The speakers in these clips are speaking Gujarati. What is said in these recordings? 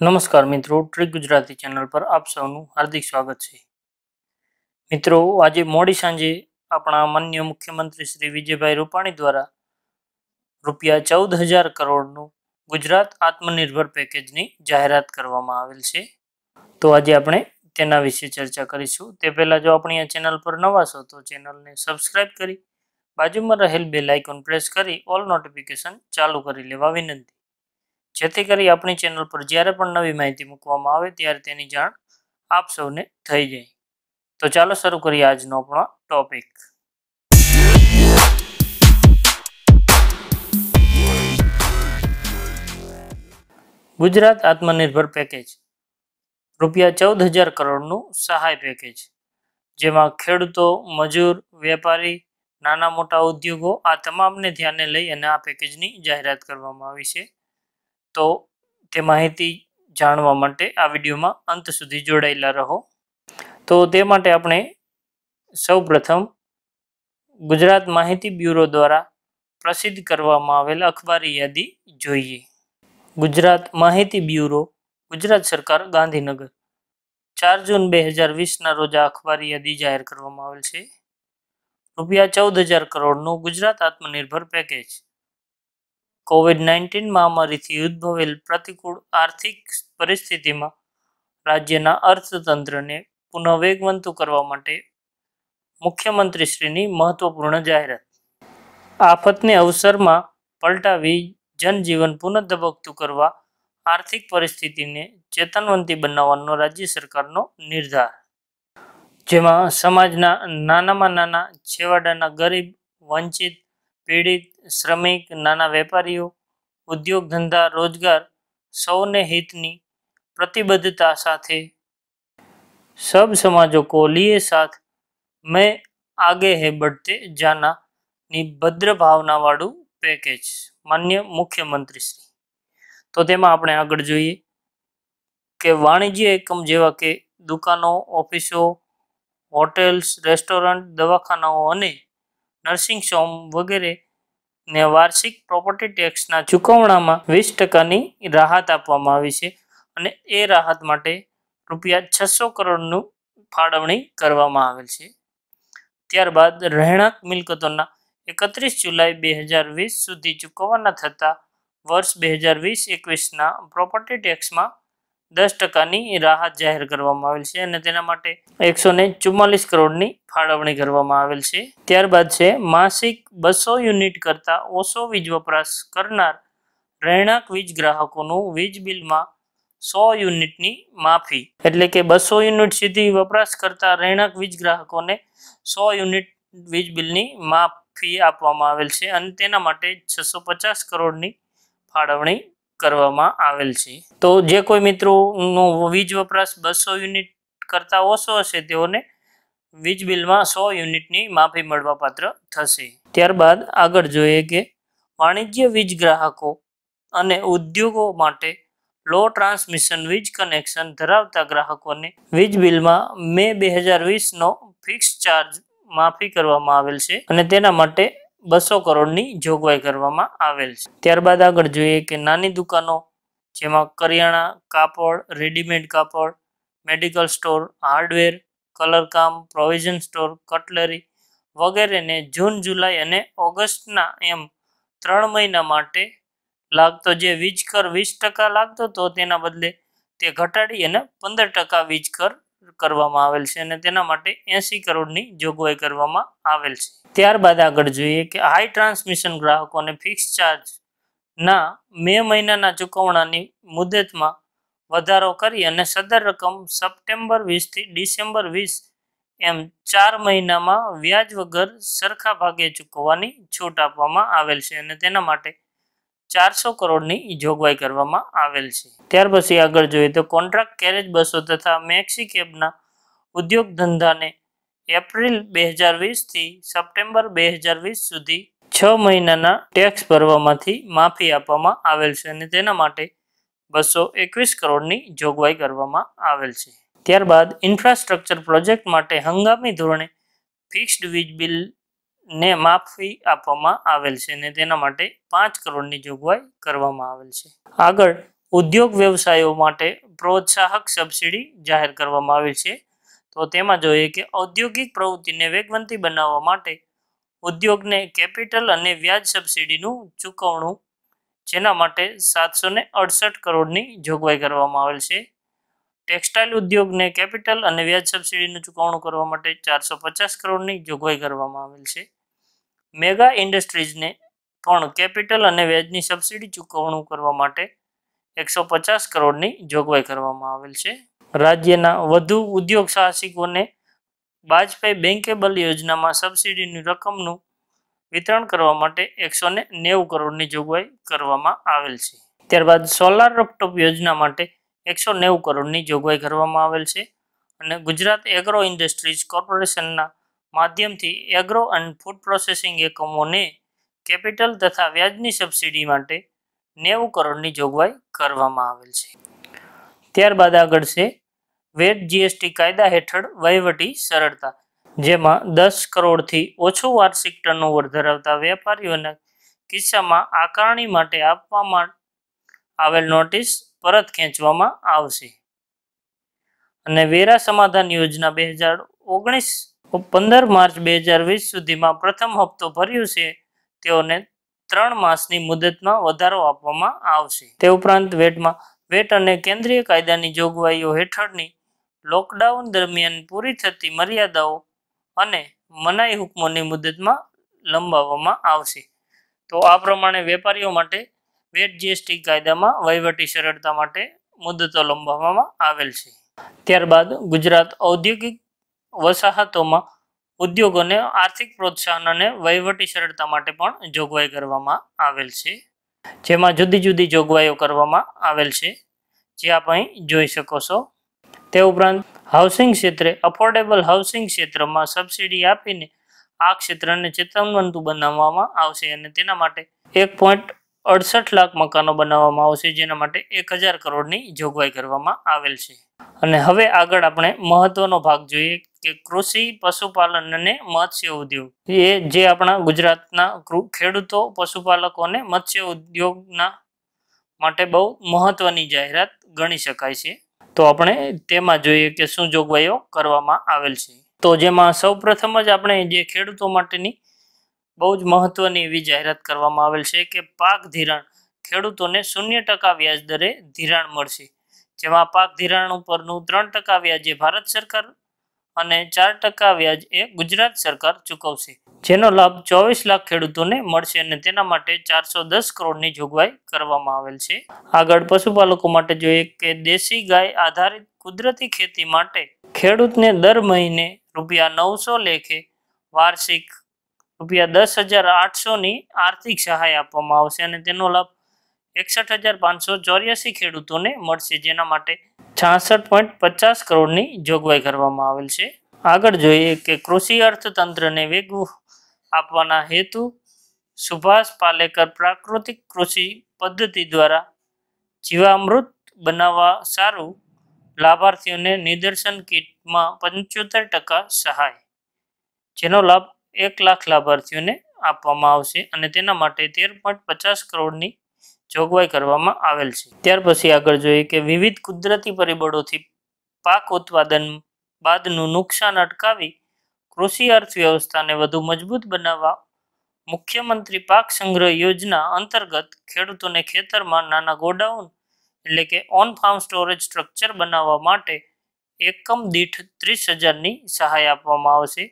નમસ્કાર મિત્રો ટ્રીક ગુજરાતી ચેનલ પર આપ સૌનું હાર્દિક સ્વાગત છે મિત્રો આજે મોડી સાંજે આપણા માન્ય મુખ્યમંત્રી શ્રી વિજયભાઈ રૂપાણી દ્વારા રૂપિયા ચૌદ હજાર કરોડનું ગુજરાત આત્મનિર્ભર પેકેજની જાહેરાત કરવામાં આવેલ છે તો આજે આપણે તેના વિશે ચર્ચા કરીશું તે પહેલાં જો આપણી આ ચેનલ પર નવા છો તો ચેનલને સબસ્ક્રાઈબ કરી બાજુમાં રહેલ બે આઇકોન પ્રેસ કરી ઓલ નોટિફિકેશન ચાલુ કરી લેવા વિનંતી જેથી કરી આપણી ચેનલ પર જ્યારે પણ નવી માહિતી મૂકવામાં આવે ત્યારે તેની જાણ આપ સૌને થઈ જાય તો ચાલો શરૂ કરીએ આજનો આપણો ટોપિક ગુજરાત આત્મનિર્ભર પેકેજ રૂપિયા ચૌદ હજાર કરોડનું સહાય પેકેજ જેમાં ખેડૂતો મજૂર વેપારી નાના મોટા ઉદ્યોગો આ તમામને ધ્યાને લઈ અને આ પેકેજની જાહેરાત કરવામાં આવી છે તો તે માહિતી જાણવા માટે આ વિડીયોમાં અંત સુધી જોડાયેલા રહો તો તે માટે આપણે સૌપ્રથમ ગુજરાત માહિતી બ્યુરો દ્વારા પ્રસિદ્ધ કરવામાં આવેલ અખબારી યાદી જોઈએ ગુજરાત માહિતી બ્યુરો ગુજરાત સરકાર ગાંધીનગર ચાર જૂન બે હજાર વીસના રોજ આ અખબારી યાદી જાહેર કરવામાં આવેલ છે રૂપિયા ચૌદ હજાર કરોડનું ગુજરાત આત્મનિર્ભર પેકેજ કોવિડ નાઇન્ટીન મહામારીથી ઉદ્ભવેલ પ્રતિકૂળ આર્થિક પરિસ્થિતિમાં રાજ્યના અર્થતંત્રને પુનઃવેગવંતુ કરવા માટે મુખ્યમંત્રીશ્રીની મહત્વપૂર્ણ જાહેરાત આફતને અવસરમાં પલટાવી જનજીવન પુનઃ ધબકતું કરવા આર્થિક પરિસ્થિતિને ચેતનવંતી બનાવવાનો રાજ્ય સરકારનો નિર્ધાર જેમાં સમાજના નાનામાં નાના છેવાડાના ગરીબ વંચિત પીડિત શ્રમિક નાના વેપારીઓ ઉદ્યોગ ધંધા રોજગાર સૌને હિતની પ્રતિબદ્ધતા સાથે સબ સમાજો को लिए साथ में आगे है बढ़ते जाना ની ભદ્ર ભાવનાવાળું પેકેજ માન્ય મુખ્યમંત્રી શ્રી તો તેમાં આપણે આગળ જોઈએ કે વાણિજ્ય એકમ જેવા કે દુકાનો ઓફિસો હોટેલ્સ રેસ્ટોરન્ટ દવાખાનાઓ અને નર્સિંગ હોમ વગેરે ને વાર્ષિક પ્રોપર્ટી ટેક્સના ચૂકવણામાં વીસ ટકાની રાહત આપવામાં આવી છે અને એ રાહત માટે રૂપિયા છસો કરોડનું ફાળવણી કરવામાં આવેલ છે ત્યારબાદ રહેણાંક મિલકતોના એકત્રીસ જુલાઈ બે હજાર વીસ સુધી ચૂકવવાના થતાં વર્ષ બે હજાર વીસ એકવીસના પ્રોપર્ટી ટેક્સમાં દસ ટકાની રાહત જાહેર કરવામાં આવેલ છે અને તેના માટે એકસો ને ચુમ્માલીસ કરોડની ફાળવણી કરવામાં આવેલ છે ત્યારબાદ છે માસિક બસો યુનિટ કરતાં ઓછો વીજ વપરાશ કરનાર રહેણાંક વીજ ગ્રાહકોનું વીજ બિલમાં સો યુનિટની માફી એટલે કે બસો યુનિટ સુધી વપરાશ કરતા રહેણાંક વીજ ગ્રાહકોને સો યુનિટ વીજ બિલની માફી આપવામાં આવેલ છે અને તેના માટે છસો પચાસ કરોડની ફાળવણી કરવામાં આવેલ છે તો જે કોઈ મિત્રોનો વીજ વપરાશ બસો યુનિટ કરતાં ઓછો હશે તેઓને વીજ બિલમાં સો યુનિટની માફી મળવાપાત્ર થશે ત્યારબાદ આગળ જોઈએ કે વાણિજ્ય વીજ ગ્રાહકો અને ઉદ્યોગો માટે લો ટ્રાન્સમિશન વીજ કનેક્શન ધરાવતા ગ્રાહકોને વીજ બિલમાં મે બે હજાર વીસનો ફિક્સ ચાર્જ માફી કરવામાં આવેલ છે અને તેના માટે બસો કરોડની જોગવાઈ કરવામાં આવેલ છે ત્યારબાદ આગળ જોઈએ કે નાની દુકાનો જેમાં કરિયાણા કાપડ રેડીમેડ કાપડ મેડિકલ સ્ટોર હાર્ડવેર કલરકામ પ્રોવિઝન સ્ટોર કટલરી વગેરેને જૂન જુલાઈ અને ઓગસ્ટના એમ ત્રણ મહિના માટે લાગતો જે વીજ કર વીસ ટકા લાગતો હતો તેના બદલે તે ઘટાડી અને પંદર ટકા વીજ કર કરવામાં આવેલ છે અને તેના માટે એંસી કરોડની જોગવાઈ કરવામાં આવેલ છે ત્યારબાદ આગળ જોઈએ કે હાઈ ટ્રાન્સમિશન ગ્રાહકોને ફિક્સ ચાર્જના મે મહિનાના ચુકવણાની મુદતમાં વધારો કરી અને સદર રકમ સપ્ટેમ્બર વીસથી ડિસેમ્બર વીસ એમ ચાર મહિનામાં વ્યાજ વગર સરખા ભાગે ચૂકવવાની છૂટ આપવામાં આવેલ છે અને તેના માટે ચારસો કરોડની જોગવાઈ કરવામાં આવેલ છે ત્યાર પછી આગળ જોઈએ તો કોન્ટ્રાક્ટ કેરેજ બસો તથા મેક્સી કેબના ઉદ્યોગ ધંધાને એપ્રિલ બે હજાર વીસથી સપ્ટેમ્બર બે હજાર વીસ સુધી છ મહિનાના ટેક્સ ભરવામાંથી માફી આપવામાં આવેલ છે અને તેના માટે બસો એકવીસ કરોડની જોગવાઈ કરવામાં આવેલ છે ત્યારબાદ ઇન્ફ્રાસ્ટ્રક્ચર પ્રોજેક્ટ માટે હંગામી ધોરણે ફિક્સ્ડ વીજ બિલ ને માફી આપવામાં આવેલ છે અને તેના માટે પાંચ કરોડની જોગવાઈ કરવામાં આવેલ છે આગળ ઉદ્યોગ વ્યવસાયો માટે પ્રોત્સાહક સબસિડી જાહેર કરવામાં આવેલ છે તો તેમાં જોઈએ કે ઔદ્યોગિક પ્રવૃત્તિને વેગવંતી બનાવવા માટે ઉદ્યોગને કેપિટલ અને વ્યાજ સબસિડીનું ચૂકવણું જેના માટે સાતસો અડસઠ કરોડની જોગવાઈ કરવામાં આવેલ છે ટેક્સટાઇલ ઉદ્યોગને કેપિટલ અને વ્યાજ સબસિડીનું ચૂકવણું કરવા માટે ચારસો પચાસ કરોડની જોગવાઈ કરવામાં આવેલ છે મેગા ઇન્ડસ્ટ્રીઝને પણ કેપિટલ અને વ્યાજની સબસિડી ચૂકવણું કરવા માટે એકસો પચાસ કરોડની જોગવાઈ કરવામાં આવેલ છે રાજ્યના વધુ ઉદ્યોગ સાહસિકોને બાજપાઈ બેન્કેબલ યોજનામાં સબસિડીની રકમનું વિતરણ કરવા માટે એકસો નેવું કરોડની જોગવાઈ કરવામાં આવેલ છે ત્યારબાદ સોલાર રૂપટોપ યોજના માટે એકસો નેવું કરોડની જોગવાઈ કરવામાં આવેલ છે અને ગુજરાત એગ્રો ઇન્ડસ્ટ્રીઝ કોર્પોરેશનના માધ્યમથી એગ્રો એન્ડ ફૂડ પ્રોસેસિંગ એકમોને કેપિટલ તથા વ્યાજની સબસિડી માટે નેવું કરોડની જોગવાઈ કરવામાં આવેલ છે ત્યારબાદ આગળ છે વેટ જીએસટી કાયદા હેઠળ વહીવટી સરળતા જેમાં દસ કરોડથી ઓછું વાર્ષિક ટર્નઓવર ધરાવતા વેપારીઓના કિસ્સામાં આકારણી માટે આપવામાં આવેલ નોટિસ પરત ખેંચવામાં આવશે અને વેરા સમાધાન યોજના બે હજાર ઓગણીસ પંદર માર્ચ બે હજાર વીસ સુધીમાં પ્રથમ હપ્તો ભર્યું છે તેઓને ત્રણ માસની મુદતમાં વધારો આપવામાં આવશે તે ઉપરાંત વેટમાં વેટ અને કેન્દ્રીય કાયદાની જોગવાઈઓ હેઠળની લોકડાઉન દરમિયાન પૂરી થતી મર્યાદાઓ અને મનાઈ હુકમોની મુદતમાં લંબાવવામાં આવશે તો આ પ્રમાણે વેપારીઓ માટે વેટ જીએસટી કાયદામાં વહીવટી સરળતા માટે મુદ્દતો લંબાવવામાં આવેલ છે ત્યારબાદ ગુજરાત ઔદ્યોગિક વસાહતોમાં ઉદ્યોગોને આર્થિક પ્રોત્સાહન અને વહીવટી સરળતા માટે પણ જોગવાઈ કરવામાં આવેલ છે જેમાં જુદી જુદી જોગવાઈઓ કરવામાં આવેલ છે જે આપ અહીં જોઈ શકો છો તે ઉપરાંત હાઉસિંગ ક્ષેત્રે અફોર્ડેબલ હાઉસિંગ ક્ષેત્રમાં સબસિડી આપીને આ ક્ષેત્રને ચેતવનવંતુ બનાવવામાં આવશે અને તેના માટે એક પોઈન્ટ અડસઠ લાખ મકાનો બનાવવામાં આવશે જેના માટે એક હજાર કરોડની જોગવાઈ કરવામાં આવેલ છે અને હવે આગળ આપણે મહત્વનો ભાગ જોઈએ કે કૃષિ પશુપાલન અને મત્સ્ય ઉદ્યોગ એ જે આપણા ગુજરાતના ખેડૂતો પશુપાલકો અને મત્સ્ય ઉદ્યોગના માટે બહુ મહત્વની જાહેરાત ગણી શકાય છે તો આપણે તેમાં જોઈએ કે શું જોગવાઈઓ કરવામાં આવેલ છે તો જેમાં સૌપ્રથમ જ આપણે જે ખેડૂતો માટેની બહુ જ મહત્વની એવી જાહેરાત કરવામાં આવેલ છે કે પાક ધિરાણ ખેડૂતોને શૂન્ય ટકા વ્યાજ દરે ધિરાણ મળશે જેમાં પાક ધિરાણ ઉપરનું ત્રણ ટકા વ્યાજ એ ભારત સરકાર અને ચાર ટકા વ્યાજ એ ગુજરાત સરકાર ચૂકવશે જેનો લાભ ચોવીસ લાખ ખેડૂતોને મળશે અને તેના માટે ચારસો દસ કરોડની જોગવાઈ કરવામાં આવેલ છે આગળ પશુપાલકો માટે જોઈએ કે દેશી ગાય આધારિત કુદરતી ખેતી માટે ખેડૂતને દર મહિને રૂપિયા નવસો લેખે વાર્ષિક રૂપિયા દસ હજાર આઠસોની આર્થિક સહાય આપવામાં આવશે અને તેનો લાભ એકસઠ હજાર પાંચસો ચોર્યાસી ખેડૂતોને મળશે જેના માટે છાસઠ પોઈન્ટ પચાસ કરોડની જોગવાઈ કરવામાં આવેલ છે આગળ જોઈએ કે કૃષિ અર્થતંત્રને વેગવું આપવાના હેતુ સુભાષ પાલેકર પ્રાકૃતિક કૃષિ પદ્ધતિ દ્વારા જીવામૃત બનાવવા સારું લાભાર્થીઓને નિદર્શન કિટમાં પંચોતેર ટકા સહાય જેનો લાભ એક લાખ લાભાર્થીઓને આપવામાં આવશે અને તેના માટે તેર પોઈન્ટ પચાસ કરોડની જોગવાઈ કરવામાં આવેલ છે ત્યાર પછી આગળ જોઈએ કે વિવિધ કુદરતી પરિબળોથી પાક ઉત્પાદન બાદનું નુકસાન અટકાવી કૃષિ અર્થવ્યવસ્થાને વધુ મજબૂત બનાવવા મુખ્યમંત્રી પાક સંગ્રહ યોજના અંતર્ગત ખેડૂતોને ખેતરમાં નાના ગોડાઉન એટલે કે ઓન ફાર્મ સ્ટોરેજ સ્ટ્રક્ચર બનાવવા માટે એકમ દીઠ ત્રીસ હજારની સહાય આપવામાં આવશે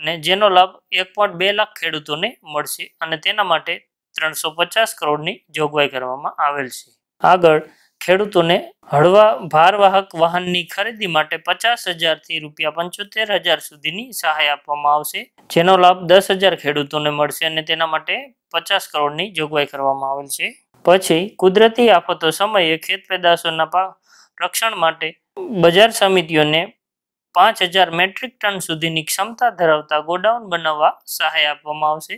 અને જેનો લાભ એક પોઈન્ટ બે લાખ ખેડૂતોને મળશે અને તેના માટે ત્રણસો પચાસ કરોડની જોગવાઈ કરવામાં આવેલ છે આગળ ખેડૂતોને હળવા ભારવાહક વાહનની ખરીદી માટે પચાસ હજારથી રૂપિયા પંચોતેર હજાર સુધીની સહાય આપવામાં આવશે જેનો લાભ દસ હજાર ખેડૂતોને મળશે અને તેના માટે પચાસ કરોડની જોગવાઈ કરવામાં આવેલ છે પછી કુદરતી આફતો સમયે ખેત પેદાશોના રક્ષણ માટે બજાર સમિતિઓને પાંચ હજાર મેટ્રિક ટન સુધીની ક્ષમતા ધરાવતા ગોડાઉન બનાવવા સહાય આપવામાં આવશે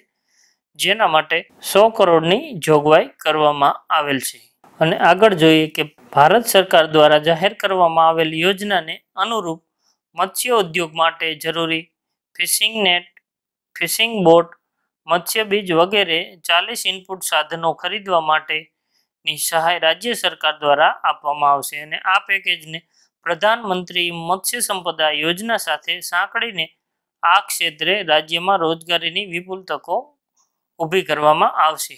જેના માટે સો કરોડની જોગવાઈ કરવામાં આવેલ છે અને આગળ જોઈએ કે ભારત સરકાર દ્વારા જાહેર કરવામાં આવેલ યોજનાને અનુરૂપ મત્સ્ય ઉદ્યોગ માટે જરૂરી ફિશિંગ નેટ ફિશિંગ બોટ મત્સ્ય બીજ વગેરે ચાલીસ ઇનપુટ સાધનો ખરીદવા માટેની સહાય રાજ્ય સરકાર દ્વારા આપવામાં આવશે અને આ પેકેજને પ્રધાનમંત્રી મત્સ્ય સંપદા યોજના સાથે સાંકળીને આ ક્ષેત્રે રાજ્યમાં રોજગારીની વિપુલ તકો ઊભી કરવામાં આવશે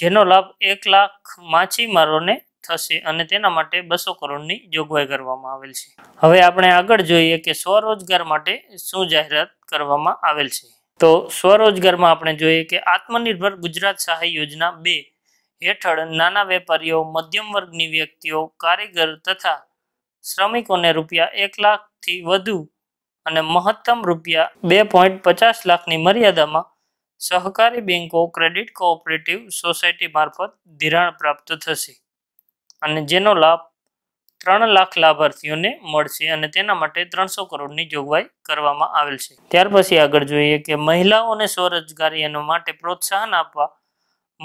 જેનો લાભ એક લાખ માછીમારોને થશે અને તેના માટે બસો કરોડની જોગવાઈ કરવામાં આવેલ છે હવે આપણે આગળ જોઈએ કે સ્વરોજગાર માટે શું જાહેરાત કરવામાં આવેલ છે તો સ્વરોજગારમાં આપણે જોઈએ કે આત્મનિર્ભર ગુજરાત સહાય યોજના બે હેઠળ નાના વેપારીઓ મધ્યમ વર્ગની વ્યક્તિઓ કારીગર તથા શ્રમિકોને રૂપિયા એક લાખથી વધુ અને મહત્તમ રૂપિયા બે પોઈન્ટ પચાસ લાખની મર્યાદામાં સહકારી બેન્કો ક્રેડિટ કોઓપરેટિવ સોસાયટી મારફત ધિરાણ પ્રાપ્ત થશે અને જેનો લાભ ત્રણ લાખ લાભાર્થીઓને મળશે અને તેના માટે ત્રણસો કરોડની જોગવાઈ કરવામાં આવેલ છે ત્યાર પછી આગળ જોઈએ કે મહિલાઓને સ્વરોજગારી માટે પ્રોત્સાહન આપવા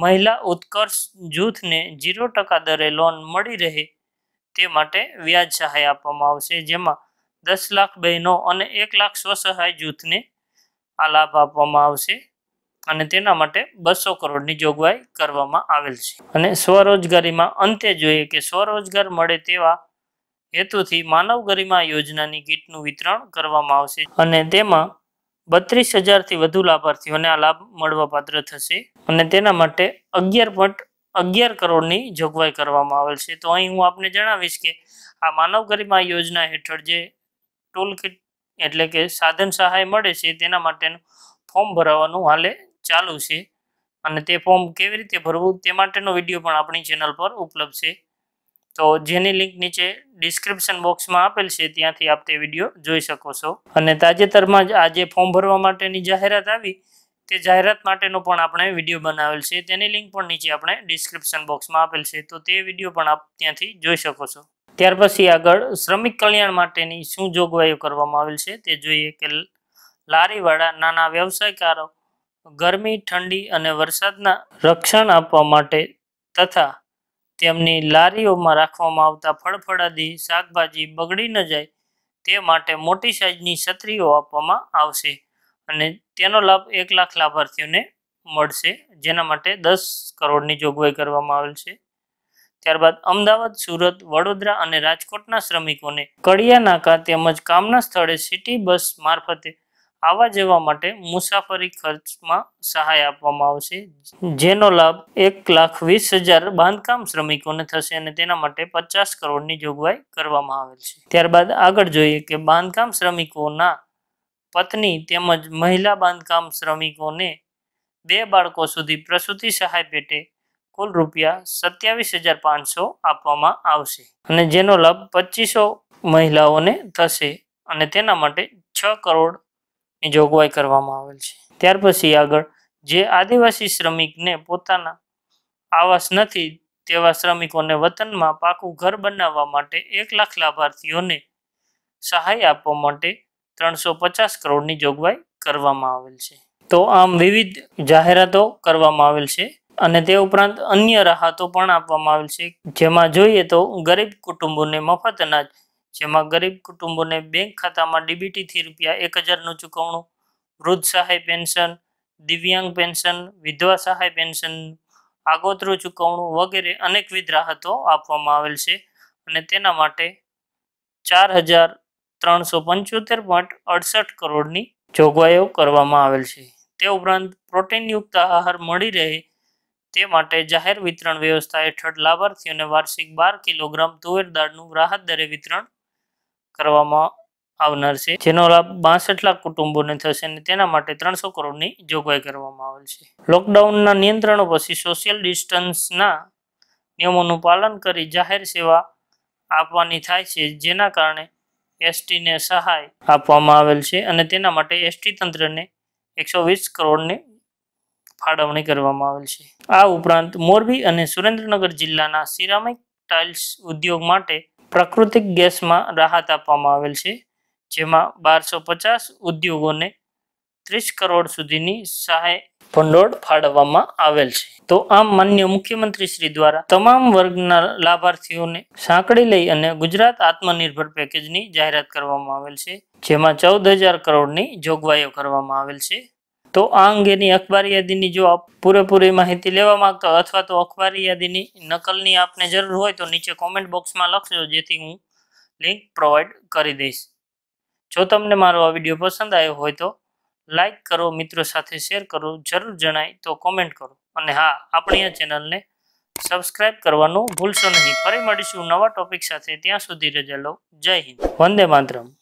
મહિલા ઉત્કર્ષ જૂથને ઝીરો ટકા દરે લોન મળી રહે તે માટે વ્યાજ સહાય આપવામાં આવશે જેમાં દસ લાખ બહેનો અને એક લાખ સ્વસહાય જૂથને આ લાભ આપવામાં આવશે અને તેના માટે બસો કરોડની જોગવાઈ કરવામાં આવેલ છે અને સ્વરોજગારીમાં અંતે જોઈએ કે સ્વરોજગાર મળે તેવા હેતુથી માનવ ગરિમા યોજનાની કીટનું વિતરણ કરવામાં આવશે અને તેમાં બત્રીસ હજારથી વધુ લાભાર્થીઓને આ લાભ મળવાપાત્ર થશે અને તેના માટે અગિયાર પોઈન્ટ અગિયાર કરોડની જોગવાઈ કરવામાં આવેલ છે તો અહીં હું આપને જણાવીશ કે આ માનવ ગરિમા યોજના હેઠળ જે ટોલ કિટ એટલે કે સાધન સહાય મળે છે તેના માટેનું ફોર્મ ભરાવાનું હાલે ચાલુ છે અને તે ફોર્મ કેવી રીતે ભરવું તે માટેનો વિડીયો પણ આપણી ચેનલ પર ઉપલબ્ધ છે તો જેની લિંક નીચે ડિસ્ક્રિપ્શન બોક્સમાં આપેલ છે ત્યાંથી આપ તે વિડીયો જોઈ શકો છો અને તાજેતરમાં જ આ જે ફોર્મ ભરવા માટેની જાહેરાત આવી તે જાહેરાત માટેનો પણ આપણે વિડીયો બનાવેલ છે તેની લિંક પણ નીચે આપણે ડિસ્ક્રિપ્શન બોક્સમાં આપેલ છે તો તે વિડીયો પણ આપ ત્યાંથી જોઈ શકો છો ત્યાર પછી આગળ શ્રમિક કલ્યાણ માટેની શું જોગવાઈઓ કરવામાં આવેલ છે તે જોઈએ કે લારીવાળા નાના વ્યવસાયકારો ગરમી ઠંડી અને વરસાદના રક્ષણ આપવા માટે તથા તેમની લારીઓમાં રાખવામાં આવતા ફળફળાદી શાકભાજી બગડી ન જાય તે માટે મોટી સાઇઝની છત્રીઓ આપવામાં આવશે અને તેનો લાભ એક લાખ લાભાર્થીઓને મળશે જેના માટે દસ કરોડની જોગવાઈ કરવામાં આવેલ છે ત્યારબાદ અમદાવાદ સુરત વડોદરા અને રાજકોટના શ્રમિકોને કડિયા નાકા તેમજ કામના સ્થળે સિટી બસ મારફતે આવવા જવા માટે મુસાફરી ખર્ચમાં સહાય આપવામાં આવશે જેનો લાભ એક લાખ વીસ હજાર બાંધકામ શ્રમિકોને થશે અને તેના માટે પચાસ કરોડની જોગવાઈ કરવામાં આવેલ છે ત્યારબાદ આગળ જોઈએ કે બાંધકામ શ્રમિકોના પત્ની તેમજ મહિલા બાંધકામ શ્રમિકોને બે બાળકો સુધી પ્રસૂતિ સહાય પેટે કુલ રૂપિયા સત્યાવીસ હજાર પાંચસો આપવામાં આવશે અને જેનો લાભ પચીસો મહિલાઓને થશે અને તેના માટે છ કરોડની જોગવાઈ કરવામાં આવેલ છે ત્યાર પછી આગળ જે આદિવાસી શ્રમિકને પોતાના આવાસ નથી તેવા શ્રમિકોને વતનમાં પાકું ઘર બનાવવા માટે એક લાખ લાભાર્થીઓને સહાય આપવા માટે ત્રણસો પચાસ કરોડની જોગવાઈ કરવામાં આવેલ છે તો આમ વિવિધ જાહેરાતો કરવામાં આવેલ છે અને તે ઉપરાંત અન્ય રાહતો પણ આપવામાં આવેલ છે જેમાં જોઈએ તો ગરીબ કુટુંબોને મફત અનાજ જેમાં ગરીબ કુટુંબોને બેંક ખાતામાં ડીબીટીથી રૂપિયા એક હજારનું ચૂકવણું વૃદ્ધ સહાય પેન્શન દિવ્યાંગ પેન્શન વિધવા સહાય પેન્શન આગોતરું ચૂકવણું વગેરે અનેકવિધ રાહતો આપવામાં આવેલ છે અને તેના માટે ચાર હજાર ત્રણસો પંચોતેર પોઈન્ટ અડસઠ કરોડની જોગવાઈઓ કરવામાં આવેલ છે તે ઉપરાંત પ્રોટીનયુક્ત આહાર મળી રહે તે માટે જાહેર વિતરણ વ્યવસ્થા હેઠળ લાભાર્થીઓને વાર્ષિક બાર કિલોગ્રામ તુવેર દાળનું રાહત દરે વિતરણ કરવામાં આવનાર છે જેનો લાભ બાસઠ લાખ કુટુંબોને થશે અને તેના માટે ત્રણસો કરોડની જોગવાઈ કરવામાં આવેલ છે લોકડાઉનના નિયંત્રણો પછી સોશિયલ ડિસ્ટન્સના નિયમોનું પાલન કરી જાહેર સેવા આપવાની થાય છે જેના કારણે એસટીને સહાય આપવામાં આવેલ છે અને તેના માટે એસટી તંત્રને એકસો વીસ કરોડની ફાળવણી કરવામાં આવેલ છે આ ઉપરાંત મોરબી અને સુરેન્દ્રનગર જિલ્લાના સિરામિક ટાઇલ્સ ઉદ્યોગ માટે પ્રાકૃતિક ગેસમાં રાહત આપવામાં આવેલ છે જેમાં બારસો પચાસ ઉદ્યોગોને ત્રીસ કરોડ સુધીની સહાય ભંડોળ ફાળવવામાં આવેલ છે તો આમ માન્ય મુખ્યમંત્રી શ્રી દ્વારા તમામ વર્ગના લાભાર્થીઓને સાંકળી લઈ અને ગુજરાત આત્મનિર્ભર પેકેજની જાહેરાત કરવામાં આવેલ છે જેમાં ચૌદ હજાર કરોડની જોગવાઈઓ કરવામાં આવેલ છે તો આ અંગેની અખબારી યાદીની જો આપ પૂરેપૂરી માહિતી લેવા માંગતા હોય અથવા તો અખબારી યાદીની નકલની આપને જરૂર હોય તો નીચે કોમેન્ટ બોક્સમાં લખજો જેથી હું લિંક પ્રોવાઈડ કરી દઈશ જો તમને મારો આ વિડીયો પસંદ આવ્યો હોય તો લાઇક કરો મિત્રો સાથે શેર કરો જરૂર જણાય તો કોમેન્ટ કરો અને હા આપણી આ ચેનલને સબસ્ક્રાઇબ કરવાનું ભૂલશો નહીં ફરી મળીશું નવા ટોપિક સાથે ત્યાં સુધી રજા લો જય હિન્દ વંદે માતરમ